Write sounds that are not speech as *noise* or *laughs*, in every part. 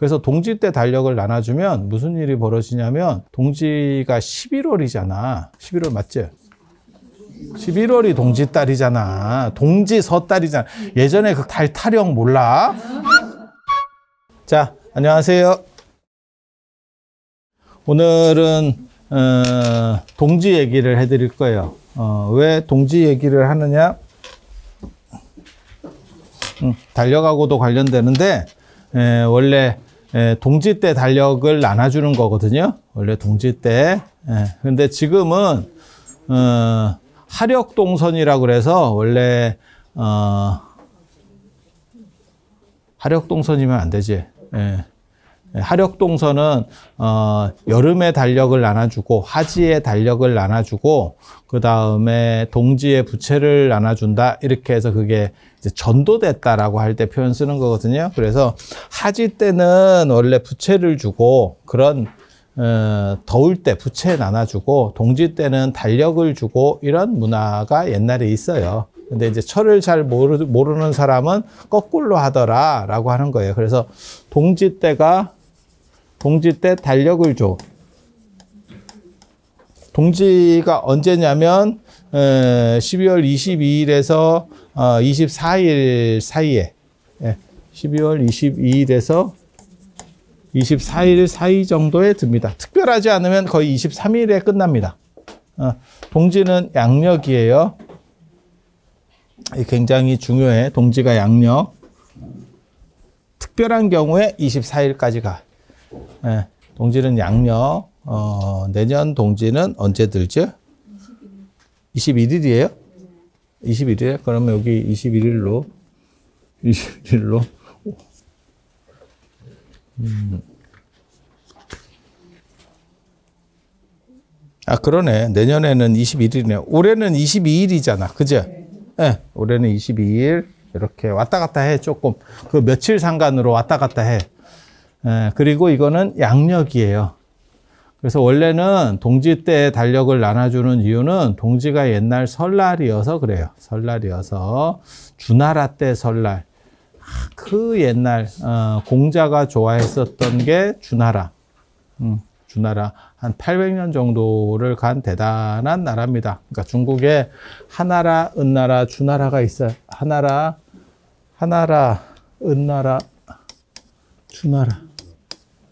그래서 동지 때 달력을 나눠주면 무슨 일이 벌어지냐면 동지가 11월이잖아. 11월 맞지? 11월이 동지 달이잖아. 동지 서 달이잖아. 예전에 그 달 타령 몰라? 자, 안녕하세요. 오늘은 어, 동지 얘기를 해드릴 거예요. 어, 왜 동지 얘기를 하느냐? 음, 달력하고도 관련되는데 에, 예, 원래 예, 동지 때 달력을 나눠주는 거거든요. 원래 동지 때. 그런데 예, 지금은 어, 하력 동선이라고 그래서 원래 어, 하력 동선이면 안 되지. 예. 하력동선은 예, 어, 여름의 달력을 나눠주고 하지의 달력을 나눠주고 그 다음에 동지의 부채를 나눠준다 이렇게 해서 그게 전도됐다라고 할 때 표현 쓰는 거거든요. 그래서 하지 때는 원래 부채를 주고 그런 어, 더울 때 부채 나눠주고 동지 때는 달력을 주고 이런 문화가 옛날에 있어요. 근데 이제 철을 잘 모르, 모르는 사람은 거꾸로 하더라라고 하는 거예요. 그래서 동지 때가 동지 때 달력을 줘. 동지가 언제냐면 12월 22일에서 24일 사이에 12월 22일에서 24일 사이 정도에 듭니다. 특별하지 않으면 거의 23일에 끝납니다. 어, 동지는 양력이에요. 굉장히 중요해. 동지가 양력. 특별한 경우에 24일까지가 예. 동지는 양력. 어, 내년 동지는 언제 들죠 21일. 이에요 2 1일 그러면 여기 21일로 21일로 음. 아 그러네 내년에는 21일이네 요 올해는 22일이잖아 그죠? 네. 네. 올해는 22일 이렇게 왔다 갔다 해 조금 그 며칠 상관으로 왔다 갔다 해 예, 그리고 이거는 양력이에요. 그래서 원래는 동지 때 달력을 나눠주는 이유는 동지가 옛날 설날이어서 그래요. 설날이어서 주나라 때 설날. 아, 그 옛날 어, 공자가 좋아했었던 게 주나라. 음, 주나라 한 800년 정도를 간 대단한 나라입니다. 그러니까 중국에 하나라, 은나라, 주나라가 있어요. 하나라, 하나라, 은나라, 주나라.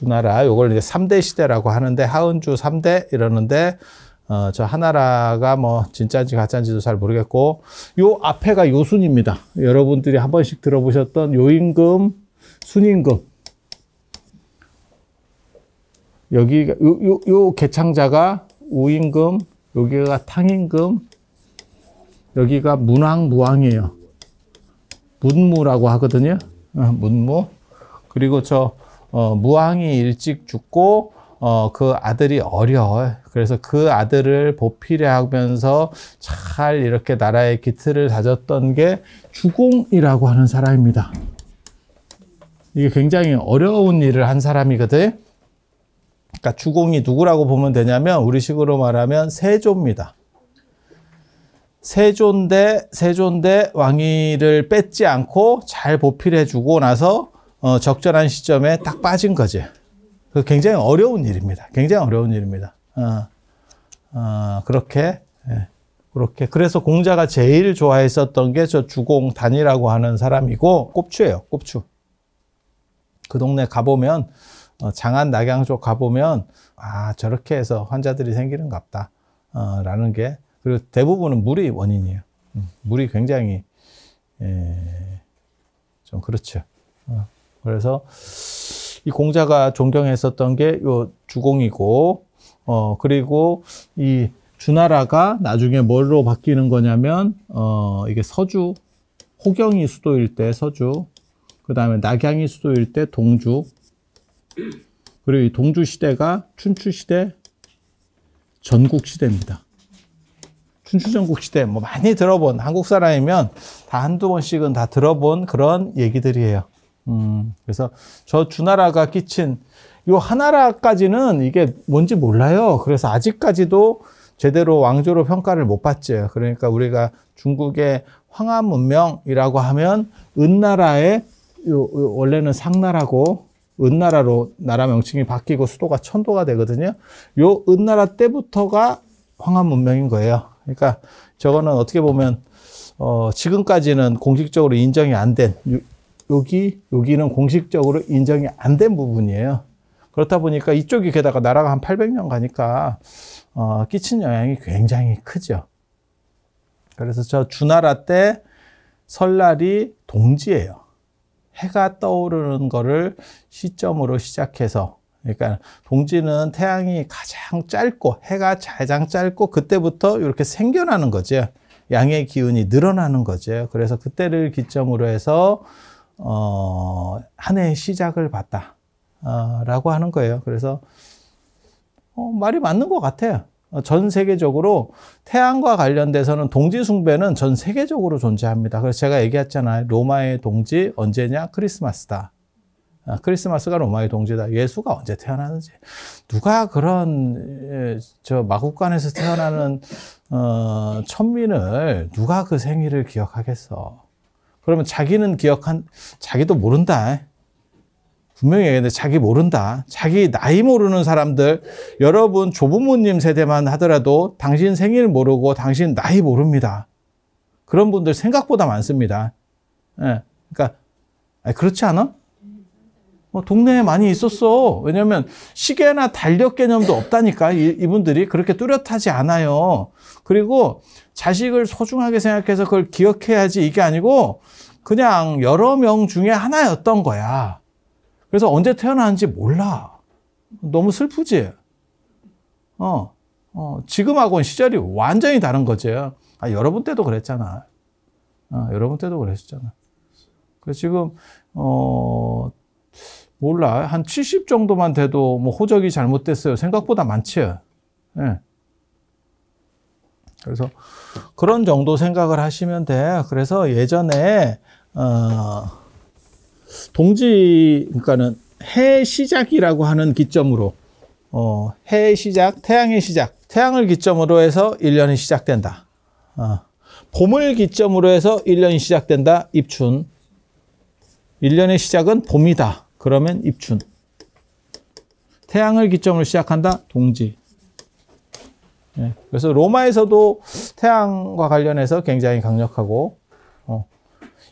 주나라 요걸 이제 3대 시대라고 하는데 하은주 3대 이러는데 어, 저 하나라가 뭐 진짜인지 가짜인지도 잘 모르겠고 요 앞에가 요순입니다. 여러분들이 한 번씩 들어보셨던 요임금, 순임금 여기가 요, 요, 요 개창자가 우임금, 여기가 탕임금, 여기가 문왕, 무왕이에요. 문무라고 하거든요. 어, 문무. 그리고 저 어, 무왕이 일찍 죽고 어, 그 아들이 어려요. 워 그래서 그 아들을 보필해 하면서 잘 이렇게 나라의 기틀을 다졌던 게 주공이라고 하는 사람입니다. 이게 굉장히 어려운 일을 한 사람이거든. 그러니까 주공이 누구라고 보면 되냐면 우리식으로 말하면 세조입니다. 세조인데 세조인데 왕위를 뺏지 않고 잘 보필해 주고 나서 어, 적절한 시점에 딱 빠진 거지. 그 굉장히 어려운 일입니다. 굉장히 어려운 일입니다. 어, 어, 그렇게, 예, 그렇게. 그래서 공자가 제일 좋아했었던 게 저 주공 단이라고 하는 사람이고, 꼽추예요, 꼽추. 그 동네 가보면, 어, 장안 낙양 쪽 가보면, 아, 저렇게 해서 환자들이 생기는갑다. 어, 라는 게, 그리고 대부분은 물이 원인이에요. 물이 음, 굉장히, 예, 좀 그렇죠. 어. 그래서 이 공자가 존경했었던 게 요 주공이고, 어, 그리고 이 주나라가 나중에 뭘로 바뀌는 거냐면, 어, 이게 서주, 호경이 수도일 때 서주, 그 다음에 낙양이 수도일 때 동주, 그리고 이 동주 시대가 춘추 시대, 전국 시대입니다. 춘추전국 시대 뭐 많이 들어본 한국 사람이면 다 한두 번씩은 다 들어본 그런 얘기들이에요. 음, 그래서 저 주나라가 끼친 이 하나라까지는 이게 뭔지 몰라요. 그래서 아직까지도 제대로 왕조로 평가를 못 받죠. 그러니까 우리가 중국의 황하 문명이라고 하면 은나라의 원래는 상나라고 은나라로 나라 명칭이 바뀌고 수도가 천도가 되거든요. 요 은나라 때부터가 황하 문명인 거예요. 그러니까 저거는 어떻게 보면 어, 지금까지는 공식적으로 인정이 안된 여기, 여기는 공식적으로 인정이 안 된 부분이에요. 그렇다 보니까 이쪽이 게다가 나라가 한 800년 가니까 어, 끼친 영향이 굉장히 크죠. 그래서 저 주나라 때 설날이 동지예요. 해가 떠오르는 거를 시점으로 시작해서 그러니까 동지는 태양이 가장 짧고 해가 가장 짧고 그때부터 이렇게 생겨나는 거죠. 양의 기운이 늘어나는 거죠. 그래서 그때를 기점으로 해서 어, 한 해의 시작을 봤다. 어, 라고 하는 거예요. 그래서, 어, 말이 맞는 것 같아요. 어, 전 세계적으로 태양과 관련돼서는 동지 숭배는 전 세계적으로 존재합니다. 그래서 제가 얘기했잖아요. 로마의 동지 언제냐? 크리스마스다. 아, 크리스마스가 로마의 동지다. 예수가 언제 태어나는지. 누가 그런 저 마국간에서 태어나는 어, 천민을 누가 그 생일을 기억하겠어. 그러면 자기는 기억한, 자기도 모른다. 분명히 얘기 자기 모른다. 자기 나이 모르는 사람들, 여러분 조부모님 세대만 하더라도 당신 생일 모르고 당신 나이 모릅니다. 그런 분들 생각보다 많습니다. 예. 그러니까 그렇지 않아? 어, 동네에 많이 있었어. 왜냐면 시계나 달력 개념도 없다니까 이, 분들이 그렇게 뚜렷하지 않아요. 그리고 자식을 소중하게 생각해서 그걸 기억해야지 이게 아니고 그냥 여러 명 중에 하나였던 거야. 그래서 언제 태어났는지 몰라. 너무 슬프지? 어, 어, 지금하고는 시절이 완전히 다른 거지. 아, 여러분 때도 그랬잖아. 아, 여러분 때도 그랬었잖아. 그래서 지금, 어, 몰라. 한 70 정도만 돼도 뭐 호적이 잘못됐어요. 생각보다 많지. 예. 그래서 그런 정도 생각을 하시면 돼요. 그래서 예전에 어 동지 그러니까는 해 시작이라고 하는 기점으로 어 해의 시작, 태양의 시작, 태양을 기점으로 해서 1년이 시작된다. 어 봄을 기점으로 해서 1년이 시작된다. 입춘. 1년의 시작은 봄이다. 그러면 입춘. 태양을 기점으로 시작한다. 동지. 예. 그래서 로마에서도 태양과 관련해서 굉장히 강력하고 어.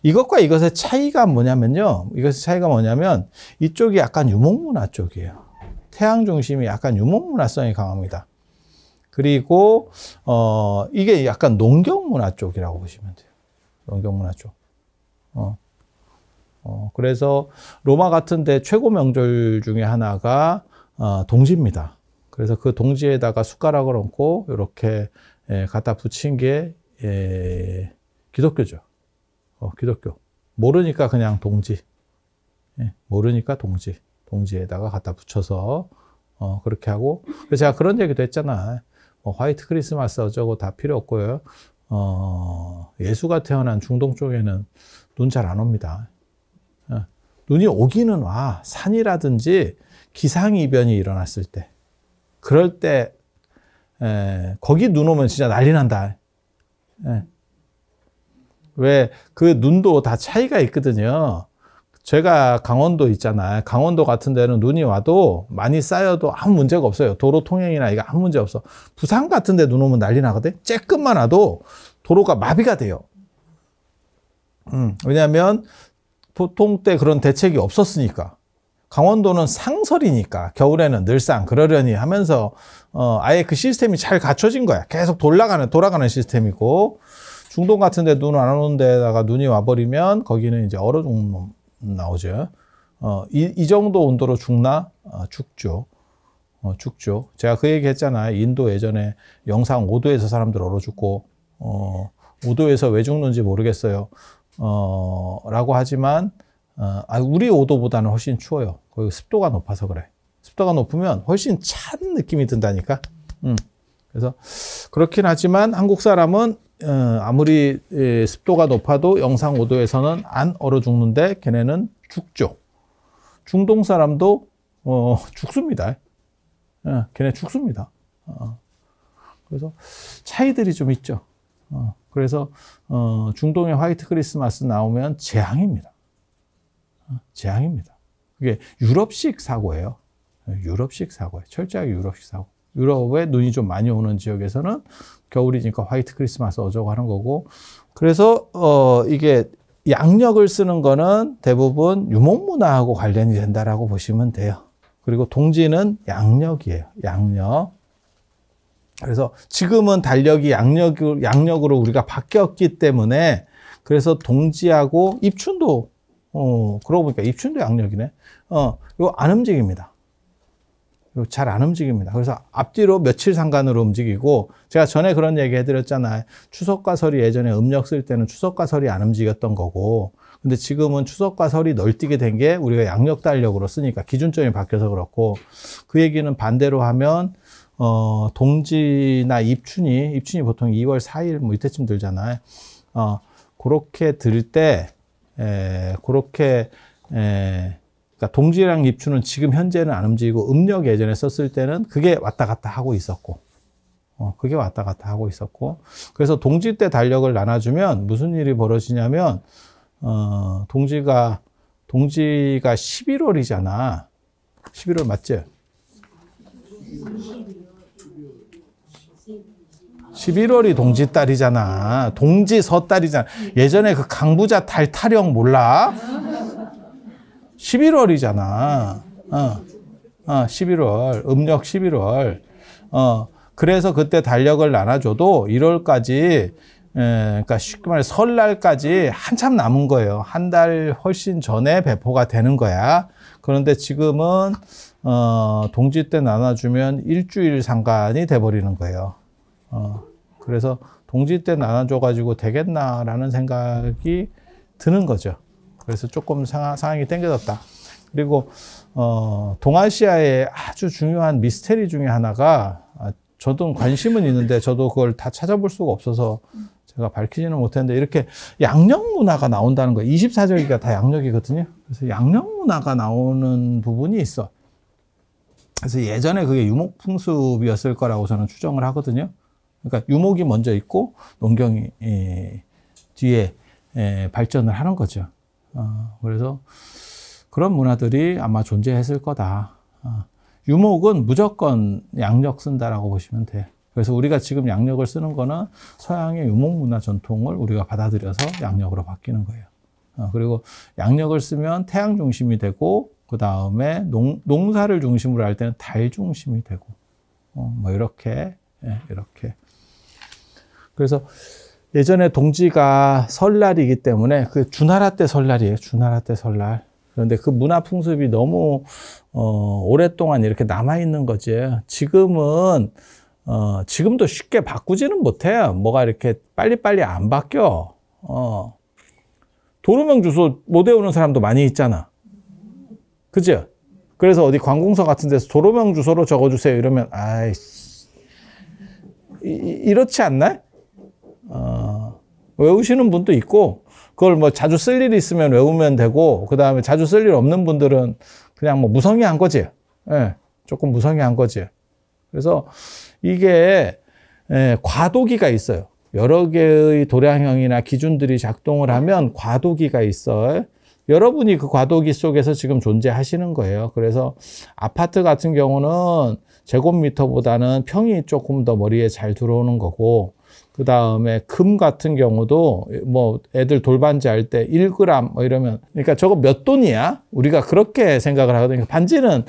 이것과 이것의 차이가 뭐냐면요. 이것의 차이가 뭐냐면 이쪽이 약간 유목문화 쪽이에요. 태양 중심이 약간 유목문화성이 강합니다. 그리고 어 이게 약간 농경문화 쪽이라고 보시면 돼요. 농경문화 쪽. 어. 어 그래서 로마 같은데 최고 명절 중에 하나가 어, 동지입니다. 그래서 그 동지에다가 숟가락을 얹고 이렇게 예, 갖다 붙인 게 예, 기독교죠. 어, 기독교. 모르니까 그냥 동지. 예, 모르니까 동지. 동지에다가 갖다 붙여서 어, 그렇게 하고 그래서 제가 그런 얘기도 했잖아. 뭐 화이트 크리스마스 어쩌고 다 필요 없고요. 어, 예수가 태어난 중동 쪽에는 눈 잘 안 옵니다. 어, 눈이 오기는 와 산이라든지 기상이변이 일어났을 때. 그럴 때 에, 거기 눈 오면 진짜 난리 난다. 왜 그 눈도 다 차이가 있거든요. 제가 강원도 있잖아요. 강원도 같은 데는 눈이 와도 많이 쌓여도 아무 문제가 없어요. 도로 통행이나 이거 아무 문제 없어. 부산 같은 데 눈 오면 난리 나거든. 쬐끔만 와도 도로가 마비가 돼요. 음, 왜냐하면 보통 때 그런 대책이 없었으니까. 강원도는 상설이니까 겨울에는 늘상 그러려니 하면서 어, 아예 그 시스템이 잘 갖춰진 거야. 계속 돌아가는 돌아가는 시스템이고 중동 같은데 눈 안 오는 데다가 눈이 와버리면 거기는 이제 얼어 죽는 나오죠. 어, 이, 이 정도 온도로 죽나 어, 죽죠. 어, 죽죠. 제가 그 얘기 했잖아요. 인도 예전에 영상 5도에서 사람들 얼어 죽고 어, 5도에서 왜 죽는지 모르겠어요. 어, 라고 하지만 어, 아, 우리 오도보다는 훨씬 추워요. 거기 습도가 높아서 그래. 습도가 높으면 훨씬 찬 느낌이 든다니까. 음. 그래서 그렇긴 하지만 한국 사람은 어, 아무리 예, 습도가 높아도 영상 5도에서는 안 얼어 죽는데 걔네는 죽죠. 중동 사람도 어, 죽습니다. 예, 걔네 죽습니다. 어, 그래서 차이들이 좀 있죠. 어, 그래서 어, 중동의 화이트 크리스마스 나오면 재앙입니다. 재앙입니다. 그게 유럽식 사고예요. 유럽식 사고예요. 철저하게 유럽식 사고. 유럽에 눈이 좀 많이 오는 지역에서는 겨울이니까 화이트 크리스마스 어쩌고 하는 거고. 그래서 어 이게 양력을 쓰는 거는 대부분 유목문화하고 관련이 된다라고 보시면 돼요. 그리고 동지는 양력이에요. 양력. 그래서 지금은 달력이 양력, 양력으로 우리가 바뀌었기 때문에 그래서 동지하고 입춘도 어, 그러고 보니까 입춘도 양력이네. 어, 이거 안 움직입니다. 잘 안 움직입니다. 그래서 앞뒤로 며칠 상관으로 움직이고 제가 전에 그런 얘기 해드렸잖아요. 추석과 설이 예전에 음력 쓸 때는 추석과 설이 안 움직였던 거고 근데 지금은 추석과 설이 널뛰게 된 게 우리가 양력 달력으로 쓰니까 기준점이 바뀌어서 그렇고 그 얘기는 반대로 하면 어 동지나 입춘이 입춘이 보통 2월 4일 뭐 이때쯤 들잖아요. 어 그렇게 들때 에, 그렇게 에, 그러니까 동지량 입추는 지금 현재는 안 움직이고 음력 예전에 썼을 때는 그게 왔다 갔다 하고 있었고 어, 그게 왔다 갔다 하고 있었고 그래서 동지 때 달력을 나눠주면 무슨 일이 벌어지냐면 어, 동지가 동지가 11월이잖아 11월 맞지? 11월이 동지달이잖아. 동지서달이잖아. 예전에 그 강부자 탈 타령 몰라? 11월이잖아. 어. 어, 11월. 음력 11월. 어. 그래서 그때 달력을 나눠줘도 1월까지 예, 그니까 쉽게 말해 설날까지 한참 남은 거예요. 한 달 훨씬 전에 배포가 되는 거야. 그런데 지금은 어, 동지 때 나눠주면 일주일 상관이 돼버리는 거예요. 어, 그래서 동지 때 나눠줘가지고 되겠나라는 생각이 드는 거죠. 그래서 조금 상하, 상황이 땡겨졌다. 그리고 어, 동아시아의 아주 중요한 미스테리 중에 하나가 아, 저도 관심은 있는데 저도 그걸 다 찾아볼 수가 없어서 제가 밝히지는 못했는데 이렇게 양력 문화가 나온다는 거 24절기가 다 양력이거든요. 그래서 양력 문화가 나오는 부분이 있어. 그래서 예전에 그게 유목풍습이었을 거라고 저는 추정을 하거든요. 그러니까 유목이 먼저 있고 농경이 예, 뒤에 예, 발전을 하는 거죠. 어, 그래서 그런 문화들이 아마 존재했을 거다. 어, 유목은 무조건 양력 쓴다라고 보시면 돼. 그래서 우리가 지금 양력을 쓰는 거는 서양의 유목 문화 전통을 우리가 받아들여서 양력으로 바뀌는 거예요. 어, 그리고 양력을 쓰면 태양 중심이 되고 그 다음에 농사를 중심으로 할 때는 달 중심이 되고 뭐 이렇게 예, 이렇게 그래서 예전에 동지가 설날이기 때문에 그 주나라 때 설날이에요. 주나라 때 설날. 그런데 그 문화 풍습이 너무 어, 오랫동안 이렇게 남아 있는 거지. 지금은 어, 지금도 쉽게 바꾸지는 못해요. 뭐가 이렇게 빨리빨리 안 바뀌어. 어. 도로명 주소 못 외우는 사람도 많이 있잖아. 그죠? 그래서 어디 관공서 같은 데서 도로명 주소로 적어주세요 이러면 아이 이렇지 않나 외우시는 분도 있고 그걸 뭐 자주 쓸 일이 있으면 외우면 되고 그 다음에 자주 쓸 일 없는 분들은 그냥 뭐 무성의한 거지. 예, 조금 무성의한 거지. 그래서 이게 예, 과도기가 있어요. 여러 개의 도량형이나 기준들이 작동을 하면 과도기가 있어요. 여러분이 그 과도기 속에서 지금 존재하시는 거예요. 그래서 아파트 같은 경우는 제곱미터보다는 평이 조금 더 머리에 잘 들어오는 거고 그 다음에 금 같은 경우도 뭐 애들 돌반지 할 때 1g 뭐 이러면 그러니까 저거 몇 돈이야? 우리가 그렇게 생각을 하거든요. 그러니까 반지는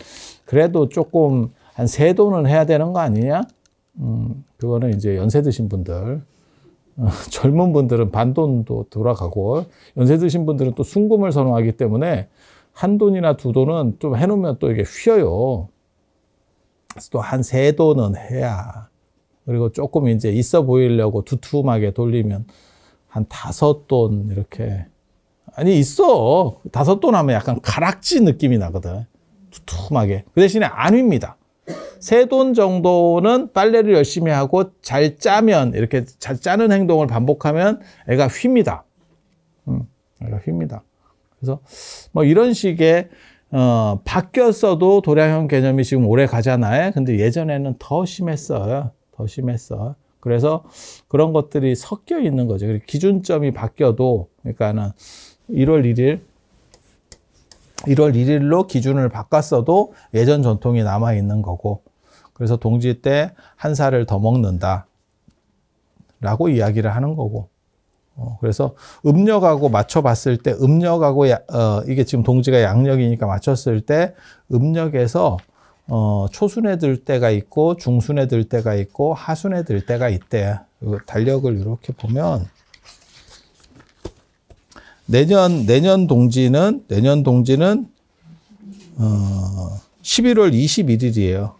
그래도 조금 한 세 돈은 해야 되는 거 아니냐? 음, 그거는 이제 연세 드신 분들. 어, *laughs* 젊은 분들은 반돈도 돌아가고 연세 드신 분들은 또 순금을 선호하기 때문에 한 돈이나 두 돈은 좀 해놓으면 또 이게 휘어요. 그래서 또한 세 돈은 해야 그리고 조금 이제 있어 보이려고 두툼하게 돌리면 한 다섯 돈 이렇게 아니 있어 다섯 돈 하면 약간 가락지 느낌이 나거든 두툼하게 그 대신에 안입니다세 돈 정도는 빨래를 열심히 하고 잘 짜면 이렇게 잘 짜는 행동을 반복하면 애가 휩니다 음, 애가 휩니다 그래서 뭐 이런 식의 어, 바뀌었어도 도량형 개념이 지금 오래 가잖아요 근데 예전에는 더 심했어요 더 심했어. 그래서 그런 것들이 섞여 있는 거죠. 기준점이 바뀌어도, 그러니까는 1월 1일, 1월 1일로 기준을 바꿨어도 예전 전통이 남아 있는 거고, 그래서 동지 때 한 살을 더 먹는다. 라고 이야기를 하는 거고. 어, 그래서 음력하고 맞춰봤을 때, 음력하고, 야, 어, 이게 지금 동지가 양력이니까 맞췄을 때, 음력에서 어, 초순에 들 때가 있고 중순에 들 때가 있고 하순에 들 때가 있대. 그 달력을 이렇게 보면 내년 내년 동지는 내년 동지는 어, 11월 21일이에요.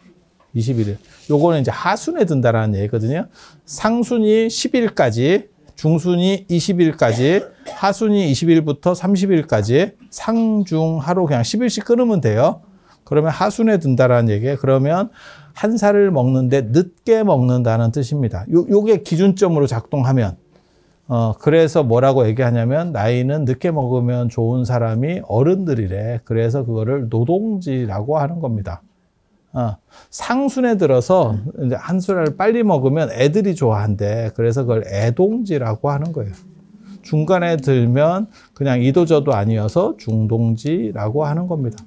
21일. 요거는 이제 하순에 든다라는 얘기거든요. 상순이 10일까지, 중순이 20일까지, 하순이 20일부터 30일까지, 상중하로 그냥 10일씩 끊으면 돼요. 그러면 하순에 든다라는 얘기예요. 그러면 한 살을 먹는데 늦게 먹는다는 뜻입니다. 요, 요게 기준점으로 작동하면 어, 그래서 뭐라고 얘기하냐면 나이는 늦게 먹으면 좋은 사람이 어른들이래. 그래서 그거를 노동지라고 하는 겁니다. 어, 상순에 들어서 이제 한 술을 빨리 먹으면 애들이 좋아한대. 그래서 그걸 애동지라고 하는 거예요. 중간에 들면 그냥 이도저도 아니어서 중동지라고 하는 겁니다.